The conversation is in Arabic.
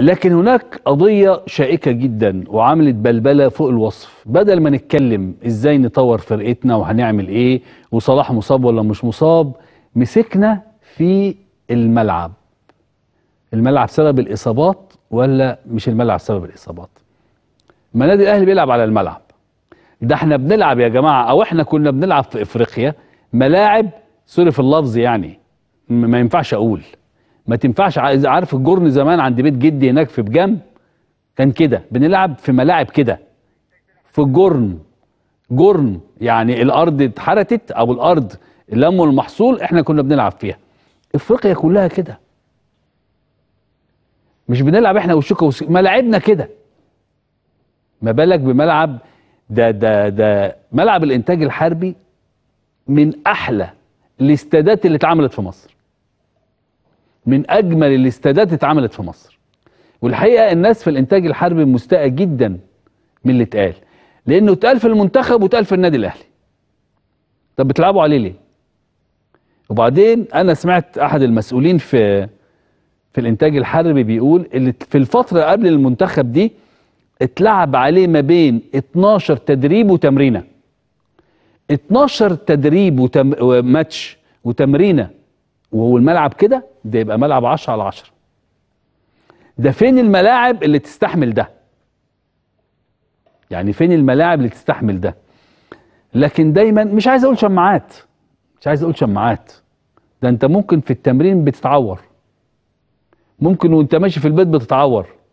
لكن هناك قضية شائكة جدا وعملت بلبلة فوق الوصف بدل ما نتكلم ازاي نطور فرقتنا وهنعمل ايه وصلاح مصاب ولا مش مصاب مسكنا في الملعب الملعب سبب الإصابات ولا مش الملعب سبب الإصابات ما نادي الأهلي بيلعب على الملعب ده احنا بنلعب يا جماعة أو احنا كنا بنلعب في إفريقيا ملاعب سوري في اللفظ يعني ما ينفعش أقول ما تنفعش عارف الجرن زمان عند بيت جدي هناك في بجام كان كده بنلعب في ملاعب كده في الجرن جرن يعني الارض اتحرتت او الارض لموا المحصول احنا كنا بنلعب فيها افريقيا كلها كده مش بنلعب احنا وشوكا والسكين ملاعبنا كده ما بالك بملعب ده ده ده ملعب الانتاج الحربي من احلى الاستادات اللي اتعملت في مصر من أجمل الاستادات اتعملت في مصر والحقيقة الناس في الإنتاج الحربي مستاءة جدا من اللي اتقال لأنه اتقال في المنتخب واتقال في النادي الأهلي طب بتلعبوا عليه ليه؟ وبعدين أنا سمعت أحد المسؤولين في في الإنتاج الحربي بيقول اللي في الفترة قبل المنتخب دي اتلعب عليه ما بين 12 تدريب وتمرينه 12 تدريب وتم... وماتش وتمرينه وهو الملعب كده ده يبقى ملعب 10 على 10 ده فين الملاعب اللي تستحمل ده يعني فين الملاعب اللي تستحمل ده لكن دايما مش عايز اقول شماعات مش عايز اقول شماعات ده انت ممكن في التمرين بتتعور ممكن وانت ماشي في البيت بتتعور